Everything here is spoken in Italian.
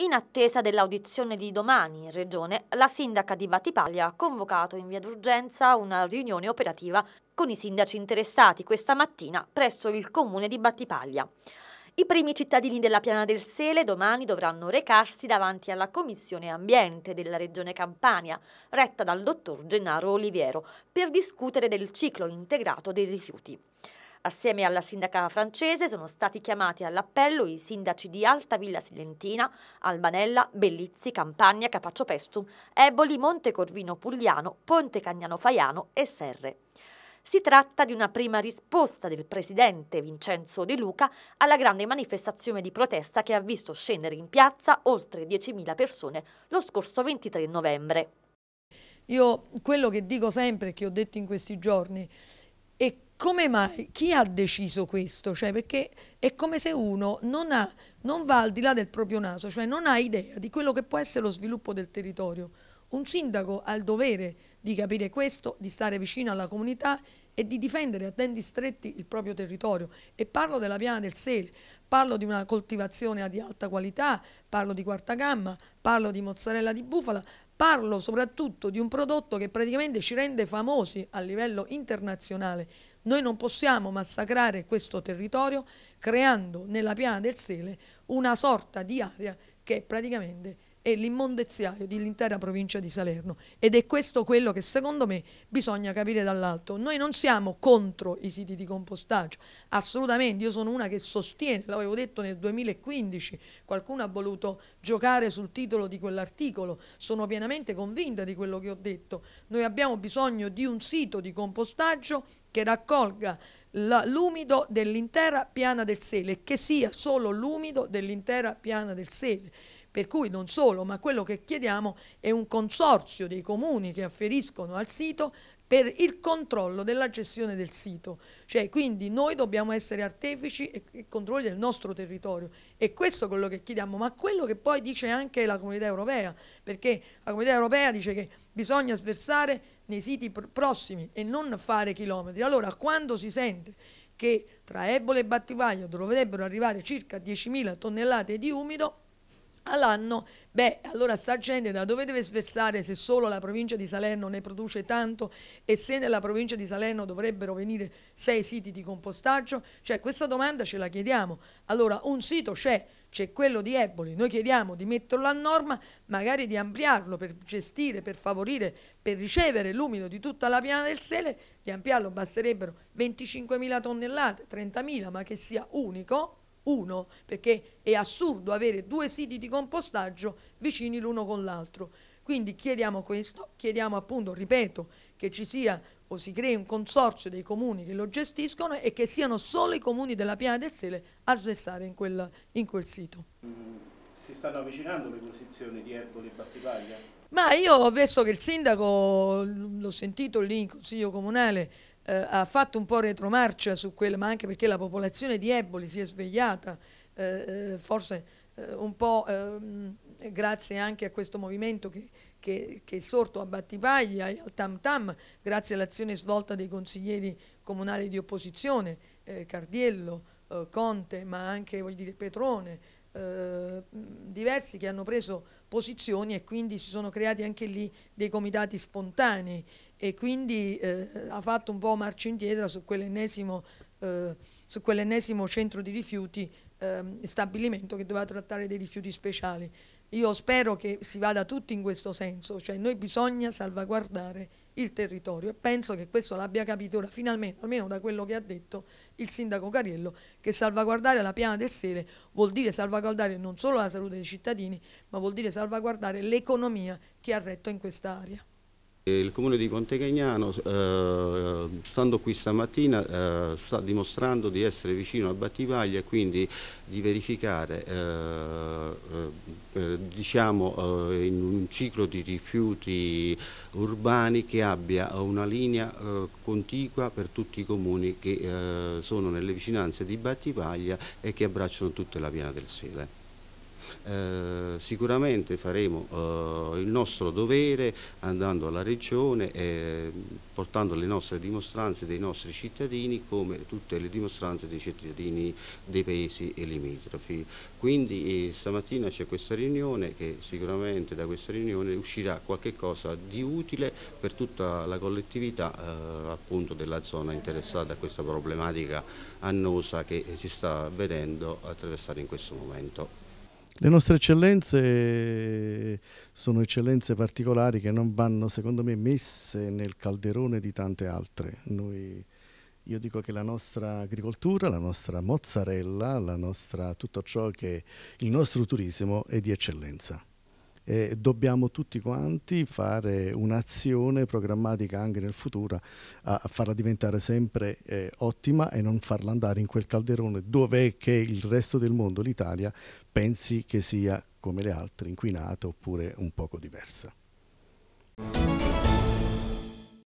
In attesa dell'audizione di domani in Regione, la sindaca di Battipaglia ha convocato in via d'urgenza una riunione operativa con i sindaci interessati questa mattina presso il comune di Battipaglia. I primi cittadini della Piana del Sele domani dovranno recarsi davanti alla Commissione Ambiente della Regione Campania, retta dal dottor Gennaro Oliviero, per discutere del ciclo integrato dei rifiuti. Assieme alla sindaca francese sono stati chiamati all'appello i sindaci di Alta Villa Silentina, Albanella, Bellizzi, Campagna, Capaccio Pestum, Eboli, Montecorvino Pugliano, Ponte Cagnano Faiano e Serre. Si tratta di una prima risposta del presidente Vincenzo De Luca alla grande manifestazione di protesta che ha visto scendere in piazza oltre 10.000 persone lo scorso 23 novembre. Io quello che dico sempre, che ho detto in questi giorni, è come mai? Chi ha deciso questo? Cioè, perché è come se uno non, ha, non va al di là del proprio naso, cioè non ha idea di quello che può essere lo sviluppo del territorio. Un sindaco ha il dovere di capire questo, di stare vicino alla comunità e di difendere a denti stretti il proprio territorio. E parlo della piana del sele, parlo di una coltivazione di alta qualità, parlo di quarta gamma, parlo di mozzarella di bufala, Parlo soprattutto di un prodotto che praticamente ci rende famosi a livello internazionale. Noi non possiamo massacrare questo territorio creando nella piana del Sele una sorta di aria che praticamente e l'immondeziaio dell'intera provincia di Salerno ed è questo quello che secondo me bisogna capire dall'alto. Noi non siamo contro i siti di compostaggio, assolutamente, io sono una che sostiene, l'avevo detto nel 2015, qualcuno ha voluto giocare sul titolo di quell'articolo, sono pienamente convinta di quello che ho detto, noi abbiamo bisogno di un sito di compostaggio che raccolga l'umido dell'intera piana del Sele, che sia solo l'umido dell'intera piana del Sele. Per cui non solo, ma quello che chiediamo è un consorzio dei comuni che afferiscono al sito per il controllo della gestione del sito. Cioè, quindi noi dobbiamo essere artefici e, e controlli del nostro territorio. E questo è quello che chiediamo, ma quello che poi dice anche la comunità europea, perché la comunità europea dice che bisogna sversare nei siti pr prossimi e non fare chilometri. Allora, quando si sente che tra Ebola e Battipaglio dovrebbero arrivare circa 10.000 tonnellate di umido, all'anno, beh, allora sta gente da dove deve sversare se solo la provincia di Salerno ne produce tanto e se nella provincia di Salerno dovrebbero venire sei siti di compostaggio? Cioè questa domanda ce la chiediamo. Allora un sito c'è, c'è quello di Eboli, noi chiediamo di metterlo a norma, magari di ampliarlo per gestire, per favorire, per ricevere l'umido di tutta la piana del Sele, di ampliarlo basterebbero 25.000 tonnellate, 30.000, ma che sia unico uno, perché è assurdo avere due siti di compostaggio vicini l'uno con l'altro. Quindi chiediamo questo, chiediamo appunto, ripeto, che ci sia o si crei un consorzio dei comuni che lo gestiscono e che siano solo i comuni della Piana del Sele a gestare in, quel, in quel sito. Mm, si stanno avvicinando le posizioni di Erboli e Battipaglia? Ma io ho visto che il sindaco, l'ho sentito lì in consiglio comunale, eh, ha fatto un po' retromarcia su quello, ma anche perché la popolazione di Eboli si è svegliata, eh, eh forse eh, un po' ehm, grazie anche a questo movimento che, che, che è sorto a Battipaglia e al Tam Tam, grazie all'azione svolta dei consiglieri comunali di opposizione, eh, Cardiello, Conte, ma anche dire, Petrone, diversi che hanno preso posizioni e quindi si sono creati anche lì dei comitati spontanei e quindi eh, ha fatto un po' marcia indietro su quell'ennesimo eh, quell centro di rifiuti, eh, stabilimento che doveva trattare dei rifiuti speciali. Io spero che si vada tutti in questo senso, cioè noi bisogna salvaguardare il territorio e penso che questo l'abbia capito ora finalmente, almeno da quello che ha detto il sindaco Cariello, che salvaguardare la piana del Sele vuol dire salvaguardare non solo la salute dei cittadini, ma vuol dire salvaguardare l'economia che ha retto in questa area. Il comune di Pontecagnano, eh, stando qui stamattina, eh, sta dimostrando di essere vicino a Battivaglia e quindi di verificare eh, eh, eh diciamo, eh, in un ciclo di rifiuti urbani che abbia una linea contigua per tutti i comuni che sono nelle vicinanze di Battivaglia e che abbracciano tutta la piana del Sele. Eh, sicuramente faremo eh, il nostro dovere andando alla Regione e portando le nostre dimostranze dei nostri cittadini come tutte le dimostranze dei cittadini dei paesi limitrofi. Quindi eh, stamattina c'è questa riunione che sicuramente da questa riunione uscirà qualche cosa di utile per tutta la collettività eh, appunto della zona interessata a questa problematica annosa che si sta vedendo attraversare in questo momento. Le nostre eccellenze eh, sono eccellenze particolari che non vanno, secondo me, messe nel calderone di tante altre. Noi, io dico che la nostra agricoltura, la nostra mozzarella, la nostra, tutto ciò che è il nostro turismo è di eccellenza eh, dobbiamo tutti quanti fare un'azione programmatica anche nel futuro a, farla diventare sempre eh, ottima e non farla andare in quel calderone dov'è che il resto del mondo, l'Italia, pensi che sia come le altre, inquinata oppure un poco diversa.